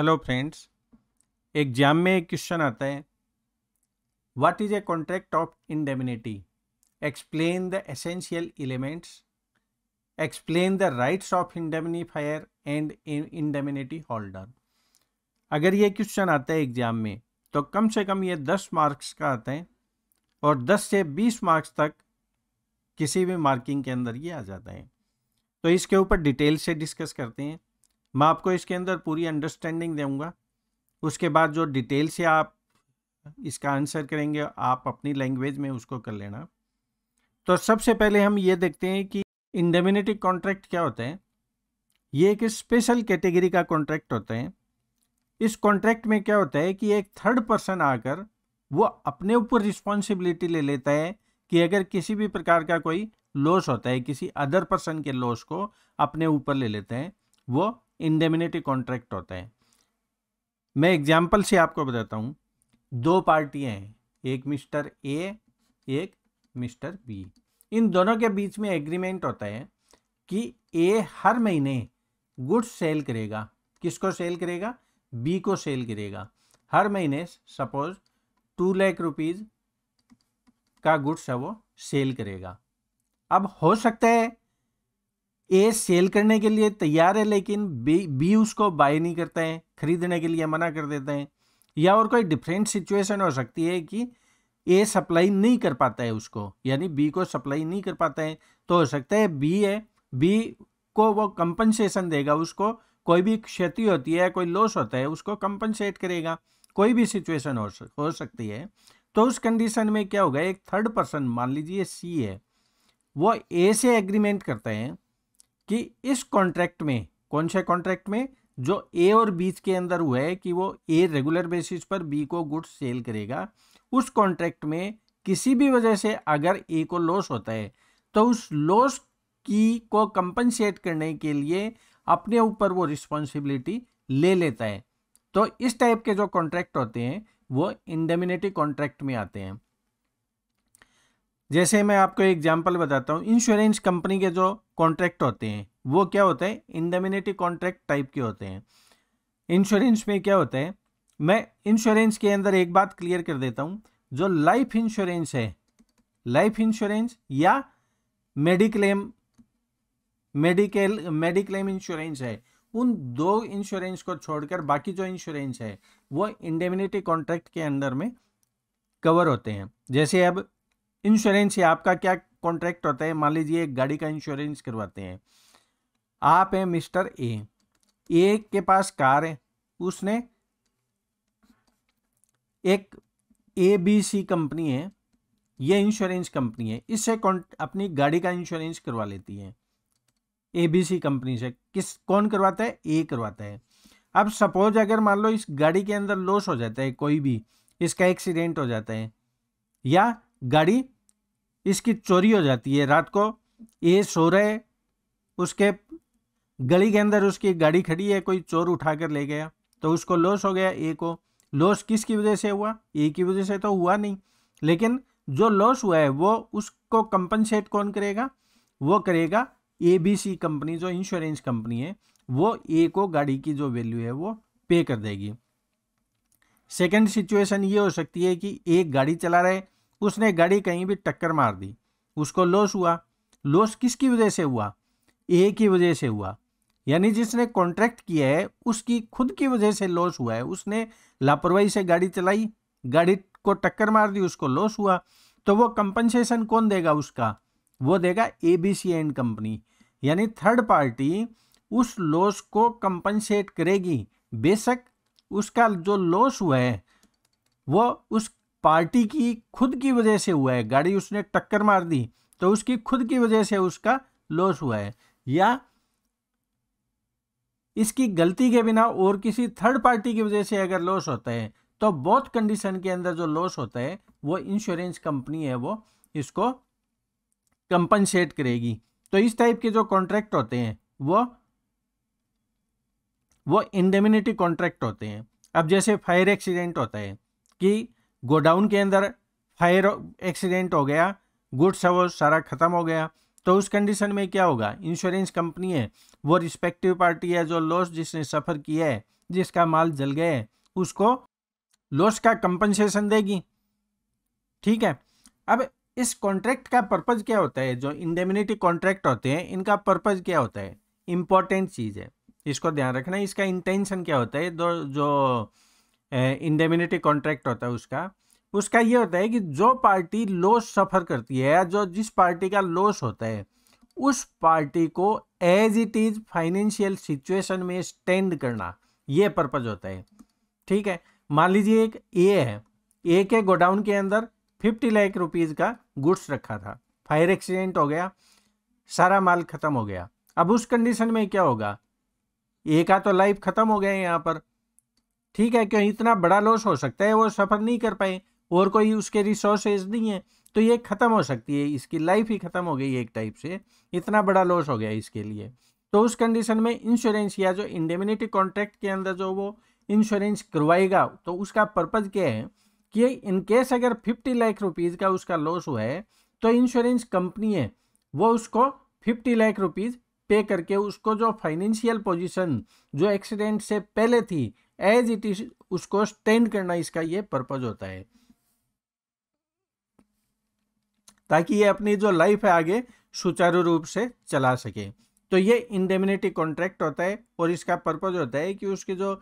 hello friends exam में एक question आता है what is a contract of indemnity explain the essential elements explain the rights of indemnifier and indemnity holder अगर ये question आता है एग्जाम में तो कम से कम ये दस मार्क्स का आता है और दस से बीस मार्क्स तक किसी भी मार्किंग के अंदर ये आ जाता है तो इसके ऊपर डिटेल से डिस्कस करते हैं मैं आपको इसके अंदर पूरी अंडरस्टैंडिंग दूंगा उसके बाद जो डिटेल से आप इसका आंसर करेंगे आप अपनी लैंग्वेज में उसको कर लेना तो सबसे पहले हम ये देखते हैं कि इंडेमिनेटिक कॉन्ट्रैक्ट क्या होते हैं ये एक स्पेशल कैटेगरी का कॉन्ट्रैक्ट होते हैं इस कॉन्ट्रैक्ट में क्या होता है कि एक थर्ड पर्सन आकर वो अपने ऊपर रिस्पॉन्सिबिलिटी ले लेता है कि अगर किसी भी प्रकार का कोई लॉस होता है किसी अदर पर्सन के लॉस को अपने ऊपर ले लेते हैं वो इंडेमिनिटी कॉन्ट्रैक्ट होते हैं मैं एग्जाम्पल से आपको बताता हूँ दो पार्टियाँ हैं एक मिस्टर ए एक मिस्टर बी इन दोनों के बीच में एग्रीमेंट होता है कि ए हर महीने गुड्स सेल करेगा किसको सेल करेगा बी को सेल करेगा हर महीने सपोज टू लैख रुपीज़ का गुड्स है वो सेल करेगा अब हो सकता है ए सेल करने के लिए तैयार है लेकिन बी बी उसको बाय नहीं करते हैं खरीदने के लिए मना कर देते हैं या और कोई डिफरेंट सिचुएशन हो सकती है कि ए सप्लाई नहीं कर पाता है उसको यानी बी को सप्लाई नहीं कर पाते हैं तो हो सकता है बी है बी को वो कंपनसेशन देगा उसको कोई भी क्षति होती है कोई लॉस होता है उसको कंपनसेट करेगा कोई भी सिचुएशन हो हो सकती है तो उस कंडीशन में क्या होगा एक थर्ड पर्सन मान लीजिए सी है वो ए से एग्रीमेंट करते हैं कि इस कॉन्ट्रैक्ट में कौन से कॉन्ट्रैक्ट में जो ए और बी के अंदर हुआ है कि वो ए रेगुलर बेसिस पर बी को गुड्स सेल करेगा उस कॉन्ट्रैक्ट में किसी भी वजह से अगर ए को लॉस होता है तो उस लॉस की को कंपनसेट करने के लिए अपने ऊपर वो रिस्पॉन्सिबिलिटी ले लेता है तो इस टाइप के जो कॉन्ट्रैक्ट होते हैं वो इंडेमिनेटी कॉन्ट्रैक्ट में आते हैं जैसे मैं आपको एग्जाम्पल बताता हूँ इंश्योरेंस कंपनी के जो कॉन्ट्रैक्ट होते हैं वो क्या होते हैं इंडेमिनेटी कॉन्ट्रैक्ट टाइप के होते हैं इंश्योरेंस में क्या होता है मैं इंश्योरेंस के अंदर एक बात क्लियर कर देता हूँ जो लाइफ इंश्योरेंस है लाइफ इंश्योरेंस या मेडिक्लेम मेडिकल मेडिक्लेम इंश्योरेंस है उन दो इंश्योरेंस को छोड़कर बाकी जो इंश्योरेंस है वो इंडेमिनिटी कॉन्ट्रैक्ट के अंडर में कवर होते हैं जैसे अब इंश्योरेंस है आपका क्या कॉन्ट्रैक्ट होता है मान लीजिए एक गाड़ी का इंश्योरेंस करवाते हैं आप हैं मिस्टर ए ए के पास कार है उसने एक ए बी सी कंपनी है ये इंश्योरेंस कंपनी है इससे अपनी गाड़ी का इंश्योरेंस करवा लेती है ए बी सी कंपनी से किस कौन करवाता है ए करवाता है अब सपोज अगर मान लो इस गाड़ी के अंदर लॉस हो जाता है कोई भी इसका एक्सीडेंट हो जाता है या गाड़ी इसकी चोरी हो जाती है रात को ये सो रहे उसके गली के अंदर उसकी गाड़ी खड़ी है कोई चोर उठा कर ले गया तो उसको लॉस हो गया ए को लॉस किसकी वजह से हुआ ए की वजह से तो हुआ नहीं लेकिन जो लॉस हुआ है वो उसको कंपनसेट कौन करेगा वो करेगा ए बी सी कंपनी जो इंश्योरेंस कंपनी है वो ए को गाड़ी की जो वैल्यू है वो पे कर देगी सेकंड सिचुएशन ये हो सकती है कि एक गाड़ी चला रहे उसने गाड़ी कहीं भी टक्कर मार दी उसको लॉस हुआ लॉस किसकी वजह से हुआ ए की वजह से हुआ यानी जिसने कॉन्ट्रैक्ट किया है उसकी खुद की वजह से लॉस हुआ है उसने लापरवाही से गाड़ी चलाई गाड़ी को टक्कर मार दी उसको लॉस हुआ तो वो कंपनसेशन कौन देगा उसका वो देगा A B C and company यानी थर्ड पार्टी उस लॉस को कंपनसेट करेगी बेशक उसका जो लॉस हुआ है वो उस पार्टी की खुद की वजह से हुआ है गाड़ी उसने टक्कर मार दी तो उसकी खुद की वजह से उसका लॉस हुआ है या इसकी गलती के बिना और किसी थर्ड पार्टी की वजह से अगर लॉस होता है तो बहुत कंडीशन के अंदर जो लॉस होता है वो इंश्योरेंस कंपनी है वो इसको कंपनसेट करेगी तो इस टाइप के जो कॉन्ट्रैक्ट होते हैं वो वो इंडेमिनिटी कॉन्ट्रैक्ट होते हैं अब जैसे फायर एक्सीडेंट होता है कि गोडाउन के अंदर फायर एक्सीडेंट हो गया गुड्स है वो सारा ख़त्म हो गया तो उस कंडीशन में क्या होगा इंश्योरेंस कंपनी है वो रिस्पेक्टिव पार्टी है जो लॉस जिसने सफ़र किया है जिसका माल जल गया है उसको लॉस का कंपनसेशन देगी ठीक है अब इस कॉन्ट्रैक्ट का पर्पज़ क्या होता है जो इंडेमिनिटी कॉन्ट्रैक्ट होते हैं इनका पर्पज़ क्या होता है इम्पॉर्टेंट चीज़ है इसको ध्यान रखना इसका इंटेंशन क्या होता है दो जो इंडेमिनिटी कॉन्ट्रैक्ट होता है उसका उसका ये होता है कि जो पार्टी लॉस सफ़र करती है या जो जिस पार्टी का लॉस होता है उस पार्टी को as it is financial situation में स्टैंड करना ये पर्पज़ होता है ठीक है मान लीजिए एक ए है ए के गोडाउन के अंदर 50 लाख रुपीज़ का गुड्स रखा था फायर एक्सीडेंट हो गया सारा माल ख़त्म हो गया अब उस कंडीशन में क्या होगा ए का तो लाइफ ख़त्म हो गया यहाँ पर ठीक है क्यों इतना बड़ा लॉस हो सकता है वो सफ़र नहीं कर पाए और कोई उसके रिसोर्सेज नहीं है तो ये ख़त्म हो सकती है इसकी लाइफ ही ख़त्म हो गई एक टाइप से इतना बड़ा लॉस हो गया इसके लिए तो उस कंडीशन में इंश्योरेंस या जो इंडेमिनिटी कॉन्ट्रैक्ट के अंदर जो वो इंश्योरेंस करवाएगा तो उसका पर्पज़ क्या है कि इनकेस अगर फिफ्टी लाख रुपीज़ का उसका लॉस हुआ है तो इंश्योरेंस कंपनी है वो उसको फिफ्टी लाख रुपीज़ पे करके उसको जो फाइनेंशियल पोजीशन जो एक्सीडेंट से पहले थी एज इट इज उसको स्टैंड करना इसका ये पर्पज होता है ताकि ये अपनी जो लाइफ है आगे सुचारू रूप से चला सके तो ये इंडेमिनिटी कॉन्ट्रैक्ट होता है और इसका पर्पज होता है कि उसकी जो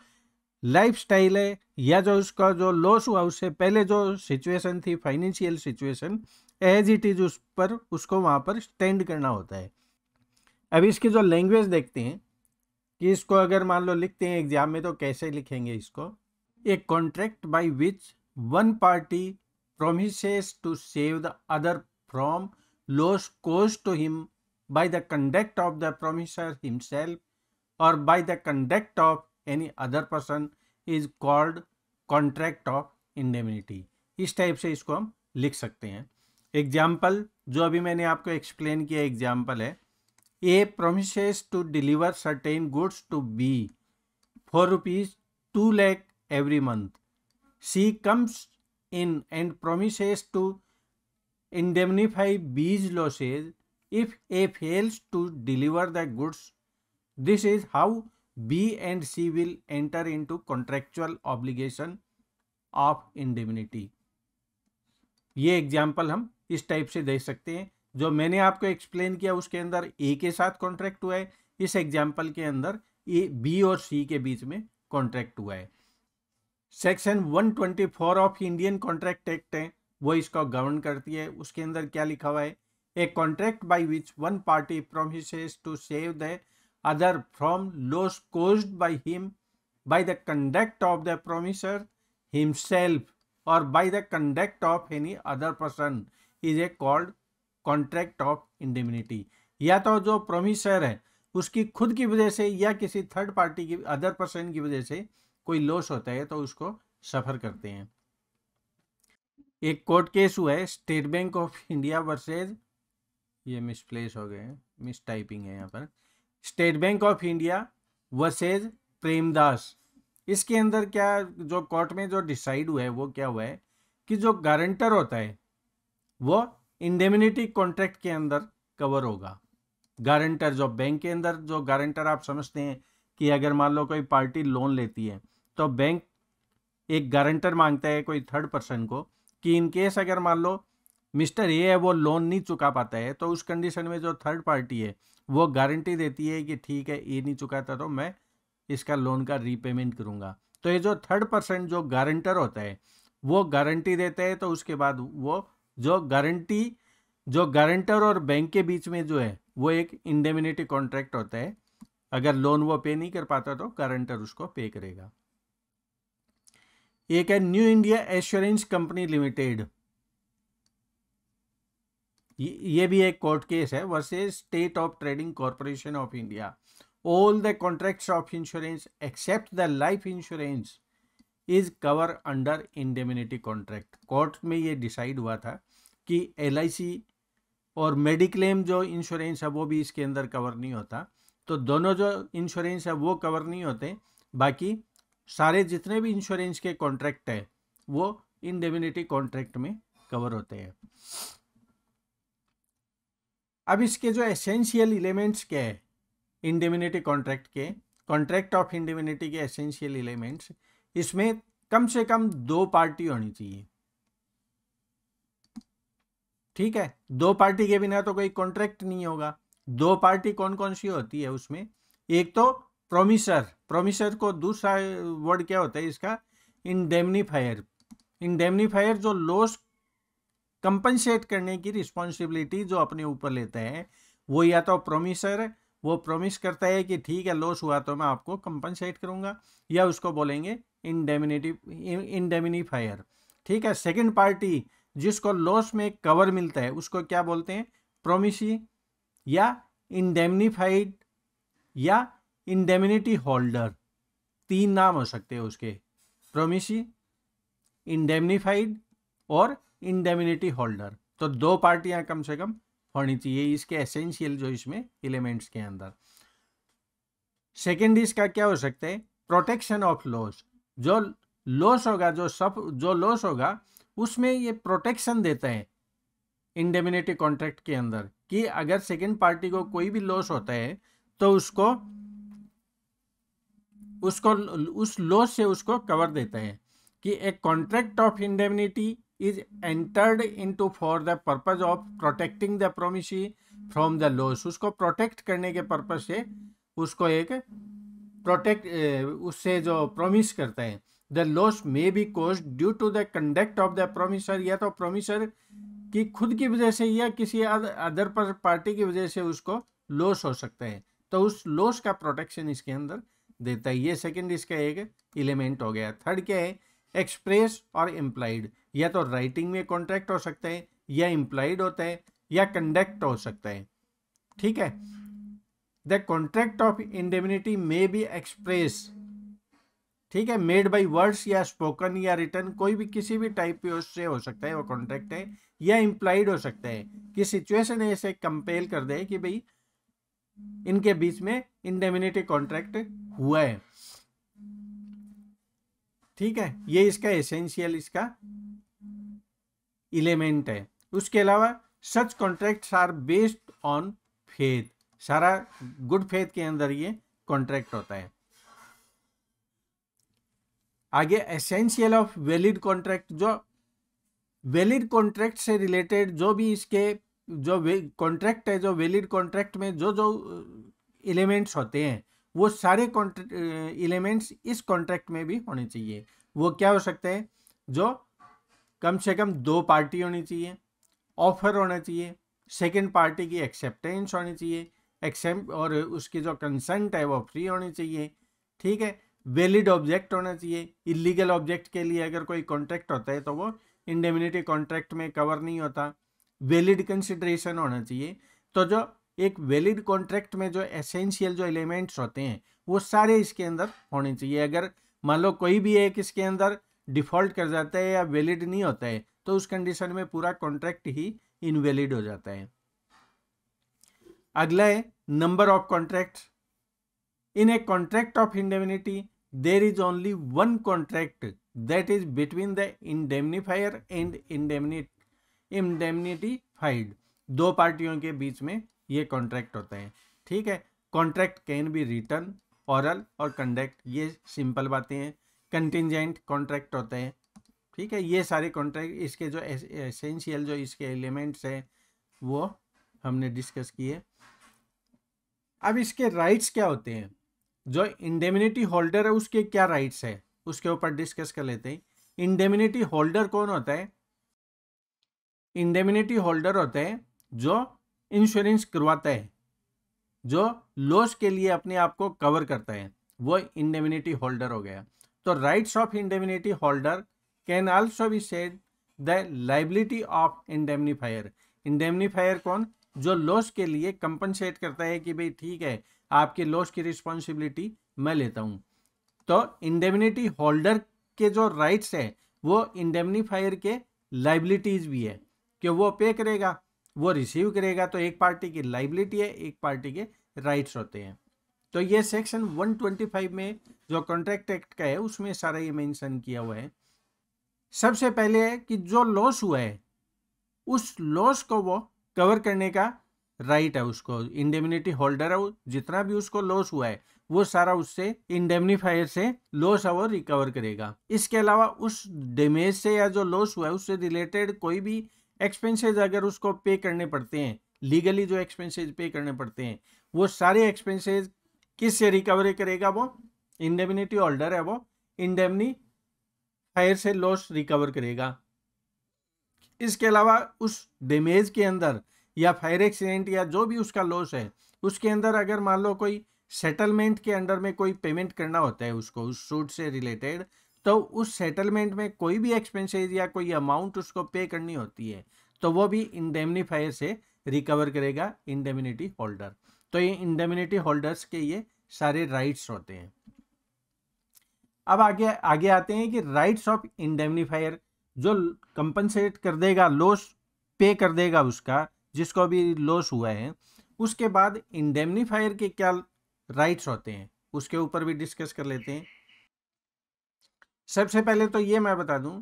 लाइफ स्टाइल है या जो उसका जो लॉस हुआ उससे पहले जो सिचुएशन थी financial situation as it is उस पर उसको वहाँ पर स्टैंड करना होता है अब इसकी जो लैंग्वेज देखते हैं कि इसको अगर मान लो लिखते हैं एग्जाम में तो कैसे लिखेंगे इसको a contract by which one party promises to save the other from loss caused to him by the conduct of the promisor himself और by the conduct of any other person is called contract of indemnity इस type से इसको हम लिख सकते हैं example जो अभी मैंने आपको एक्सप्लेन किया एग्जाम्पल है A promises to deliver certain goods to B for rupees two lakh every month C comes in and promises to indemnify B's losses if A fails to deliver the goods this is how B and C will enter into contractual obligation of indemnity ये example हम इस type से दे सकते हैं जो मैंने आपको explain किया उसके अंदर ए के साथ कॉन्ट्रैक्ट हुआ है इस एग्जाम्पल के अंदर ए बी और सी के बीच में कॉन्ट्रैक्ट हुआ है section 124 of Indian contract act है वो इसको गवर्न करती है उसके अंदर क्या लिखा हुआ है a contract by which one party promise to save the other from loss caused by him by the conduct of the promisor himself और by the conduct of any other person is a called contract of indemnity या तो जो promisor है उसकी खुद की वजह से या किसी थर्ड पार्टी की अदर पर्सन की वजह से कोई लॉस होता है तो उसको सफ़र करते हैं एक कोर्ट केस हुआ है State Bank of India versus ये मिसप्लेस हो गए मिस टाइपिंग है यहाँ पर State Bank of India versus Premdas इसके अंदर क्या जो कोर्ट में जो डिसाइड हुआ है वो क्या हुआ है कि जो गारंटर होता है वो इंडेमिनिटी कॉन्ट्रैक्ट के अंदर कवर होगा गारंटर जो बैंक के अंदर जो गारंटर आप समझते हैं कि अगर मान लो कोई पार्टी लोन लेती है तो बैंक एक गारंटर मांगता है कोई थर्ड पर्सन को कि इन केस अगर मान लो मिस्टर ए है वो लोन नहीं चुका पाता है तो उस कंडीशन में जो थर्ड पार्टी है वो गारंटी देती है कि ठीक है ए नहीं चुकाता तो मैं इसका लोन का रीपेमेंट करूँगा तो ये जो थर्ड पर्सन जो गारंटर होता है वो गारंटी देता है तो उसके बाद वो जो गारंटी जो गारंटर और बैंक के बीच में जो है वो एक इंडेमिनिटी कॉन्ट्रैक्ट होता है अगर लोन वो पे नहीं कर पाता तो गारंटर उसको पे करेगा एक है New India Assurance Company Limited ये भी एक कोर्ट केस है versus State of Trading Corporation of India all the contracts of insurance except the life insurance is cover under indemnity contract court में ये डिसाइड हुआ था कि एल और मेडिक्लेम जो इंश्योरेंस है वो भी इसके अंदर कवर नहीं होता तो दोनों जो इंश्योरेंस है वो कवर नहीं होते बाकी सारे जितने भी इंश्योरेंस के कॉन्ट्रैक्ट है वो इंडेमिनिटी कॉन्ट्रैक्ट में कवर होते हैं अब इसके जो एसेंशियल एलिमेंट्स क्या है इंडेमिनिटी कॉन्ट्रैक्ट के कॉन्ट्रैक्ट ऑफ इंडेमिनिटी के एसेंशियल एलिमेंट्स इसमें कम से कम दो पार्टी होनी चाहिए ठीक है दो पार्टी के बिना तो कोई कॉन्ट्रैक्ट नहीं होगा दो पार्टी कौन कौन सी होती है उसमें एक तो प्रोमिसर प्रोमिसर को दूसरा वर्ड क्या होता है इसका इनडेमनीफायर इनडेमनीफायर जो लॉस कंपनसेट करने की रिस्पॉन्सिबिलिटी जो अपने ऊपर लेते हैं वो या तो प्रोमिसर वो प्रोमिस करता है कि ठीक है लॉस हुआ तो मैं आपको कंपनसेट करूंगा या उसको बोलेंगे इनडेमिनेटिव इनडेमिनीफायर ठीक है सेकेंड पार्टी जिसको लॉस में कवर मिलता है उसको क्या बोलते हैं प्रोमिसी या इंडेमनीफाइड या इंडेमिनिटी होल्डर तीन नाम हो सकते हैं उसके प्रोमिसी इनडेमिनीफाइड और इनडेमिनिटी होल्डर तो दो पार्टियां कम से कम होनी चाहिए इसके एसेंशियल जो इसमें एलिमेंट्स के अंदर सेकेंड इसका क्या हो सकता है प्रोटेक्शन ऑफ लॉस जो लॉस होगा जो सब जो लॉस होगा उसमें ये प्रोटेक्शन देता है इंडेमिनिटी कॉन्ट्रैक्ट के अंदर कि अगर सेकेंड पार्टी को कोई भी लॉस होता है तो उसको उसको उस लॉस से उसको कवर देता है कि एक contract of indemnity is entered into for the purpose of protecting the promise from the loss usko protect karne ke purpose se usko ek protect uh, usse jo promise करते हैं the loss may be caused due to the conduct of the promisor ya to promisor ki khud ki wajah se ya kisi other party ki wajah se usko loss ho sakta hai to us loss ka protection iske andar देता है ये second इसका एक element हो गया third क्या है express और इम्प्लाइड या तो राइटिंग में कॉन्ट्रैक्ट हो सकते हैं या इम्प्लाइड होते हैं या कंडक्ट हो सकते हैं ठीक है the contract of indemnity may be express ठीक है मेड बाई वर्ड्स या स्पोकन या रिटर्न कोई भी किसी भी टाइप से हो सकता है वो कॉन्ट्रैक्ट है या इम्प्लाइड हो सकता है कि सिचुएशन ऐसे कंपेयर कर दे कि भाई इनके बीच में इंडेमिनिटी कॉन्ट्रैक्ट हुआ है ठीक है ये इसका एसेंशियल इसका इलेमेंट है उसके अलावा such contract are based on faith सारा गुड फेथ के अंदर ये कॉन्ट्रैक्ट होता है आगे एसेंशियल ऑफ वैलिड कॉन्ट्रैक्ट जो वैलिड कॉन्ट्रैक्ट से रिलेटेड जो भी इसके जो कॉन्ट्रैक्ट है जो वैलिड कॉन्ट्रैक्ट में जो जो एलिमेंट्स होते हैं वो सारे एलिमेंट्स इस कॉन्ट्रैक्ट में भी होने चाहिए वो क्या हो सकते हैं जो कम से कम दो पार्टी होनी चाहिए ऑफर होना चाहिए सेकंड पार्टी की एक्सेप्टेंस होनी चाहिए एक्सेप्ट और उसकी जो कंसेंट है वो फ्री होनी चाहिए ठीक है वैलिड ऑब्जेक्ट होना चाहिए इलीगल ऑब्जेक्ट के लिए अगर कोई कॉन्ट्रैक्ट होता है तो वो इंडेमिनिटी कॉन्ट्रैक्ट में कवर नहीं होता वैलिड कंसिड्रेशन होना चाहिए तो जो एक वैलिड कॉन्ट्रैक्ट में जो एसेंशियल जो एलिमेंट्स होते हैं वो सारे इसके अंदर होने चाहिए अगर मान लो कोई भी एक इसके अंदर डिफॉल्ट कर जाता है या वैलिड नहीं होता है तो उस कंडीशन में पूरा कॉन्ट्रैक्ट ही इनवैलिड हो जाता है अगला है number of contract in a contract of indemnity there is only one contract that is between the indemnifier and indemnity indemnified दो पार्टियों के बीच में ये कॉन्ट्रैक्ट होते हैं ठीक है contract can be written oral और कंडक्ट ये सिंपल बातें हैं कंटिजेंट कॉन्ट्रैक्ट होते हैं ठीक है ये सारे कॉन्ट्रैक्ट इसके जो एसेंशियल जो इसके एलिमेंट्स हैं वो हमने डिस्कस किए अब इसके राइट्स क्या होते हैं जो इंडेमिनिटी होल्डर है उसके क्या राइट्स है उसके ऊपर डिस्कस कर लेते हैं इंडेमिनिटी होल्डर कौन होता है इंडेमिनिटी होल्डर होते हैं जो इंश्योरेंस करवाता है जो लॉस के लिए अपने आप को कवर करता है वो इंडेमिनिटी होल्डर हो गया तो rights of indemnity holder can also be said the liability of indemnifier indemnifier कौन जो लॉस के लिए कंपनसेट करता है कि भाई ठीक है आपके लॉस की रिस्पॉन्सिबिलिटी मैं लेता हूँ तो इंडेमिनिटी होल्डर के जो राइट्स है वो इंडेमनीफायर के लाइबिलिटीज़ भी है कि वो पे करेगा वो रिसीव करेगा तो एक पार्टी की लाइबिलिटी है एक पार्टी के राइट्स होते हैं तो ये सेक्शन 125 में जो कॉन्ट्रैक्ट एक्ट का है उसमें सारा ये मेंशन किया हुआ है सबसे पहले है कि जो लॉस हुआ है उस लॉस को वो कवर करने का राइट है उसको इंडेमिनिटी होल्डर है जितना भी उसको लॉस हुआ है वो सारा उससे इंडेमनीफायर से लॉस है वो रिकवर करेगा इसके अलावा उस डेमेज से या जो लॉस हुआ है उससे रिलेटेड कोई भी एक्सपेंसेज अगर उसको पे करने पड़ते हैं लीगली जो एक्सपेंसेज पे करने पड़ते हैं वो सारे एक्सपेंसेज किस से रिकवरी करेगा वो इंडेमिनिटी ऑर्डर है वो इंडेमनी फायर से लॉस रिकवर करेगा इसके अलावा उस डेमेज के अंदर या फायर एक्सीडेंट या जो भी उसका लॉस है उसके अंदर अगर मान लो कोई सेटलमेंट के अंडर में कोई पेमेंट करना होता है उसको उस सूट से रिलेटेड तो उस सेटलमेंट में कोई भी एक्सपेंसेज या कोई अमाउंट उसको पे करनी होती है तो वो भी इंडेमनीफायर से रिकवर करेगा इंडेमिनिटी होल्डर तो ये इंडेमिनिटी होल्डर्स के ये सारे राइट्स होते हैं अब आगे आगे आते हैं कि राइट्स ऑफ इंडेमनीफायर जो कंपनसेट कर देगा लॉस पे कर देगा उसका जिसको भी लॉस हुआ है उसके बाद इंडेमनीफायर के क्या राइट्स होते हैं उसके ऊपर भी डिस्कस कर लेते हैं सबसे पहले तो ये मैं बता दूं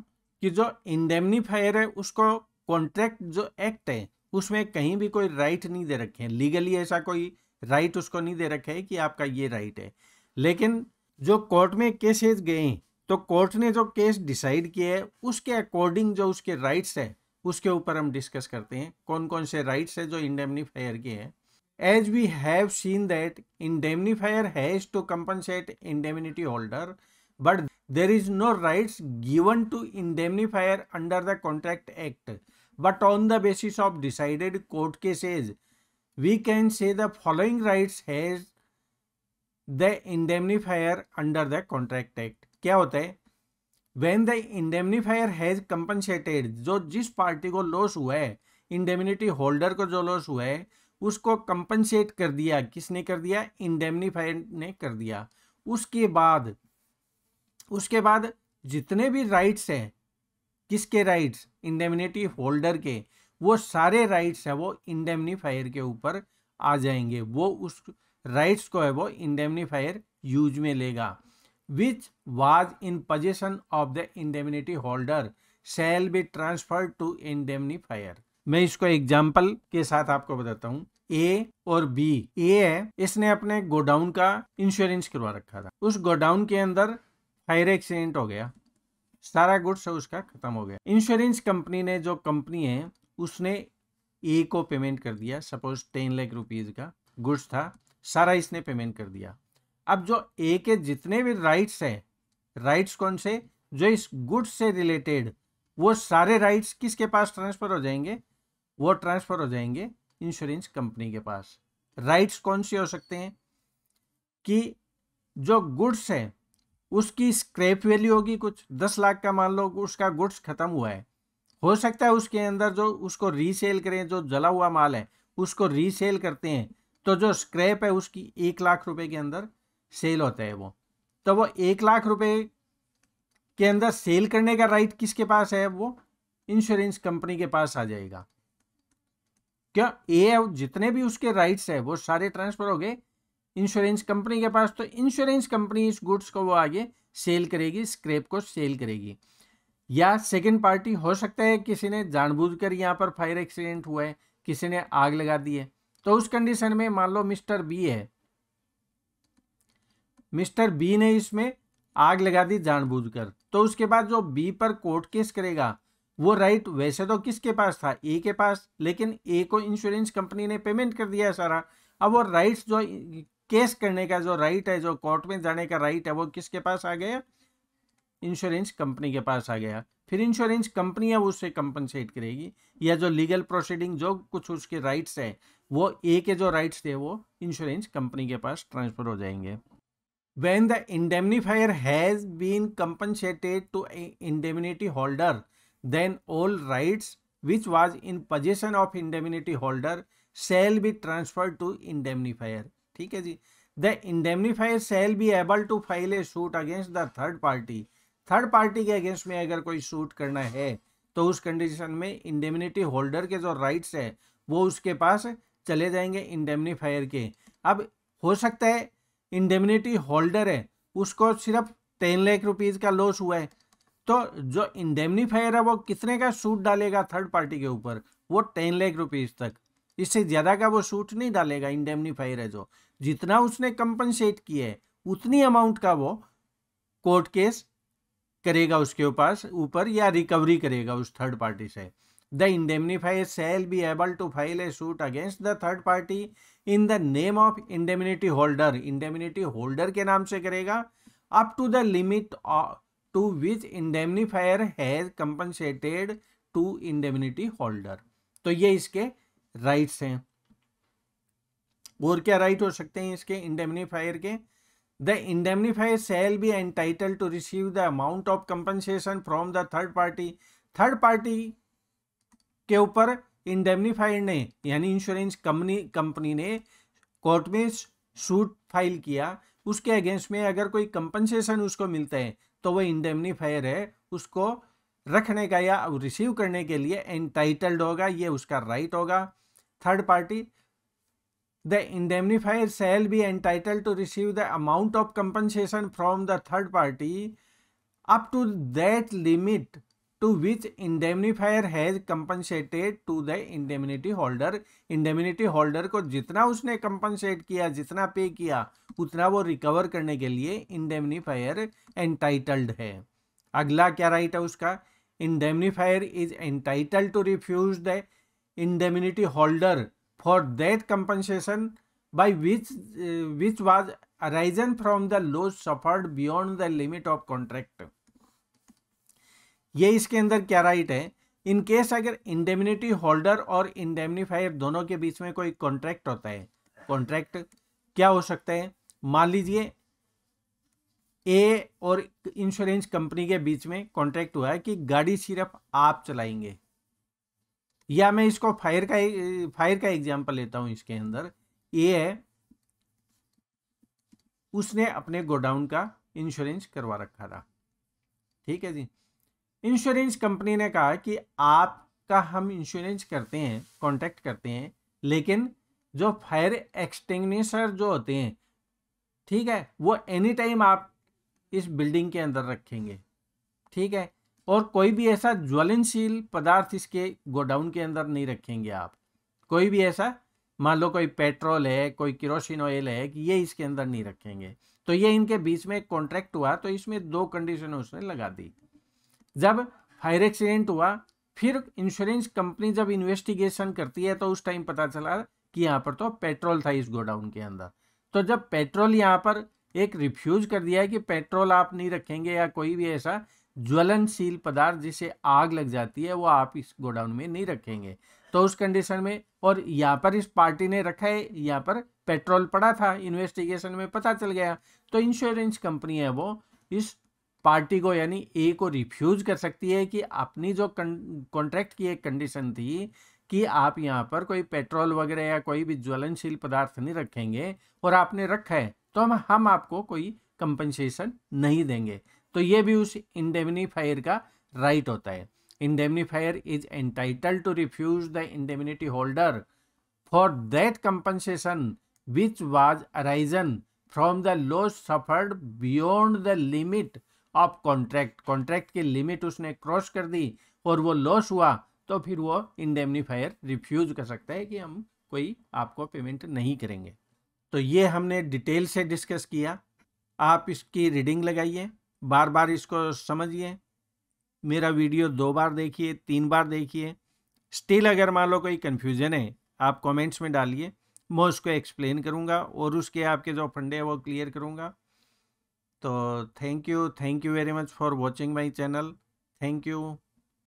कि जो इंडेमनीफायर है उसको कॉन्ट्रैक्ट जो एक्ट है उसमें कहीं भी कोई राइट नहीं दे रखे हैं लीगली ऐसा कोई राइट उसको नहीं दे रखे है कि आपका ये राइट है लेकिन जो कोर्ट में केसेस गए तो कोर्ट ने जो केस डिसाइड किया है उसके अकॉर्डिंग जो उसके राइट्स है उसके ऊपर हम डिस्कस करते हैं कौन कौन से राइट्स है जो इंडेमनीफायर के हैं as we have seen that indemnifier has to compensate indemnity holder but there is no rights given to indemnifier under the contract act but on the basis of decided court cases we can say the following rights has the indemnifier under the contract act क्या होता है when the indemnifier has compensated जो जिस party को loss हुआ है indemnity holder को जो लॉस हुआ है उसको कंपनसेट कर दिया किसने कर दिया इंडेमनीफायर ने कर दिया उसके बाद उसके बाद जितने भी राइट्स हैं किसके राइट्स इंडेमनिटी होल्डर के वो सारे राइट्स हैं वो इंडेमनीफायर के ऊपर आ जाएंगे वो उस राइट्स को है वो इंडेमनीफायर यूज में लेगा which was in position of the indemnity holder shall be transfer to indemnifier मैं इसको एग्जाम्पल के साथ आपको बताता हूँ ए और बी ए है इसने अपने गोडाउन का इंश्योरेंस करवा रखा था उस गोडाउन के अंदर फायर एक्सीडेंट हो गया सारा गुड्स उसका खत्म हो गया इंश्योरेंस कंपनी ने जो कंपनी है उसने ए को पेमेंट कर दिया सपोज टेन लाख रुपीज का गुड्स था सारा इसने पेमेंट कर दिया अब जो ए के जितने भी राइट्स हैं राइट्स कौन से जो इस गुड्स से रिलेटेड वो सारे राइट्स किसके पास ट्रांसफर हो जाएंगे वो ट्रांसफर हो जाएंगे इंश्योरेंस कंपनी के पास राइट्स कौन से हो सकते हैं कि जो गुड्स हैं उसकी स्क्रैप वैल्यू होगी कुछ दस लाख का मान लो उसका गुड्स खत्म हुआ है हो सकता है उसके अंदर जो उसको रीसेल करें जो जला हुआ माल है उसको रीसेल करते हैं तो जो स्क्रैप है उसकी एक लाख रुपए के अंदर सेल होता है वो तो वो एक लाख रुपए के अंदर सेल करने का राइट किसके पास है वो इंश्योरेंस कंपनी के पास आ जाएगा क्या ए जितने भी उसके राइट्स है वो सारे ट्रांसफर हो गए इंश्योरेंस कंपनी के पास तो इंश्योरेंस कंपनी इस गुड्स को वो आगे सेल करेगी स्क्रैप को सेल करेगी या सेकेंड पार्टी हो सकता है किसी ने जानबूझकर यहाँ पर फायर एक्सीडेंट हुआ है किसी ने आग लगा दी है तो उस कंडीशन में मान लो मिस्टर बी है मिस्टर बी ने इसमें आग लगा दी जानबूझकर तो उसके बाद जो बी पर कोर्ट केस करेगा वो राइट वैसे तो किसके पास था ए के पास लेकिन ए को इंश्योरेंस कंपनी ने पेमेंट कर दिया है सारा अब वो राइट्स जो केस करने का जो राइट है जो कोर्ट में जाने का राइट है वो किसके पास आ गया इंश्योरेंस कंपनी के पास आ गया फिर इंश्योरेंस कंपनी है वो उससे कंपनसेट करेगी या जो लीगल प्रोसीडिंग जो कुछ उसके राइट्स है वो ए के जो राइट्स थे वो इंश्योरेंस कंपनी के पास ट्रांसफर हो जाएंगे when the indemnifier has been compensated to indemnity holder then all rights which was in position of indemnity holder shall be transfer to indemnifier ठीक है जी the indemnifier shall be able to file a suit against the third party third party के against में अगर कोई suit करना है तो उस कंडीशन में इंडेमिनिटी होल्डर के जो राइट्स है वो उसके पास चले जाएंगे इंडेमनीफायर के अब हो सकता है इंडेमिनिटी होल्डर है उसको सिर्फ टेन लाख रुपीज़ का लॉस हुआ है तो जो इंडेमनीफायर है वो कितने का सूट डालेगा थर्ड पार्टी के ऊपर वो टेन लाख रुपीज़ तक इससे ज़्यादा का वो सूट नहीं डालेगा इंडेमनीफायर है जो जितना उसने कंपनसेट किया है उतनी अमाउंट का वो कोर्ट केस करेगा उसके पास ऊपर या रिकवरी करेगा उस थर्ड पार्टी से the indemnifier shall be able to file a suit against the third party in the name of indemnity holder indemnity holder के नाम से करेगा up to the limit to which indemnifier has compensated to indemnity holder तो ये इसके rights हैं और क्या राइट हो सकते हैं इसके इंडेमनीफायर के the indemnifier shall be entitle to receive the amount of compensation from the third party third party के ऊपर इंडेमनीफायर ने यानी इंश्योरेंस कंपनी कंपनी ने कोर्ट में सूट फाइल किया उसके अगेंस्ट में अगर कोई कंपनसेशन उसको मिलता है तो वह इंडेमनीफायर है उसको रखने का या रिसीव करने के लिए एंटाइटल्ड होगा ये उसका राइट होगा third party the indemnifier shall be entitle to receive the amount of compensation from the third party up to that limit to which indemnifier has compensated to the indemnity holder indemnity holder को जितना उसने compensate किया जितना पे किया उतना वो recover करने के लिए इंडेमनीफायर एंटाइटल्ड है अगला क्या राइट है उसका indemnifier is entitle to refuse the indemnity holder for that compensation by which uh, which was arisen from the loss suffered beyond the limit of contract ये इसके अंदर क्या राइट है इन केस अगर इंडेमनिटी होल्डर और indemnifier दोनों के बीच में कोई कॉन्ट्रैक्ट होता है कॉन्ट्रैक्ट क्या हो सकता है मान लीजिए ए और इंश्योरेंस कंपनी के बीच में कॉन्ट्रैक्ट हुआ है कि गाड़ी सिर्फ आप चलाएंगे या मैं इसको फायर का फायर का एग्जाम्पल लेता हूं इसके अंदर ये है उसने अपने गोडाउन का इंश्योरेंस करवा रखा था ठीक है जी इंश्योरेंस कंपनी ने कहा कि आपका हम इंश्योरेंस करते हैं कांटेक्ट करते हैं लेकिन जो फायर एक्सटिंग्निशर जो होते हैं ठीक है वो एनी टाइम आप इस बिल्डिंग के अंदर रखेंगे ठीक है और कोई भी ऐसा ज्वलनशील पदार्थ इसके गोडाउन के अंदर नहीं रखेंगे आप कोई भी ऐसा मान लो कोई पेट्रोल है कोई किरोसिन ऑयल है कि ये इसके अंदर नहीं रखेंगे तो ये इनके बीच में एक कॉन्ट्रैक्ट हुआ तो इसमें दो कंडीशन उसने लगा दी जब फायर एक्सीडेंट हुआ फिर इंश्योरेंस कंपनी जब इन्वेस्टिगेशन करती है तो उस टाइम पता चला कि यहाँ पर तो पेट्रोल था इस गोडाउन के अंदर तो जब पेट्रोल यहाँ पर एक रिफ्यूज कर दिया है कि पेट्रोल आप नहीं रखेंगे या कोई भी ऐसा ज्वलनशील पदार्थ जिसे आग लग जाती है वो आप इस गोडाउन में नहीं रखेंगे तो उस कंडीशन में और यहाँ पर इस पार्टी ने रखा है यहाँ पर पेट्रोल पड़ा था इन्वेस्टिगेशन में पता चल गया तो इंश्योरेंस कंपनी है वो इस पार्टी को यानी ए को रिफ्यूज कर सकती है कि अपनी जो कॉन्ट्रैक्ट की एक कंडीशन थी कि आप यहाँ पर कोई पेट्रोल वगैरह या कोई भी ज्वलनशील पदार्थ नहीं रखेंगे और आपने रखा है तो हम हम आपको कोई कंपनसेशन नहीं देंगे तो ये भी उस इंडेमनीफायर का राइट होता है indemnifier is entitle to refuse the indemnity holder for that compensation which was arisen from the loss suffered beyond the limit of contract contract की लिमिट उसने क्रॉस कर दी और वो लॉस हुआ तो फिर वो इंडेमनीफायर रिफ्यूज कर सकता है कि हम कोई आपको पेमेंट नहीं करेंगे तो ये हमने डिटेल से डिस्कस किया आप इसकी रीडिंग लगाइए बार बार इसको समझिए मेरा वीडियो दो बार देखिए तीन बार देखिए स्टिल अगर मान लो कोई कन्फ्यूज़न है आप कमेंट्स में डालिए मैं उसको एक्सप्लेन करूँगा और उसके आपके जो फंडे हैं वो क्लियर करूँगा तो thank you thank you very much for watching my channel thank you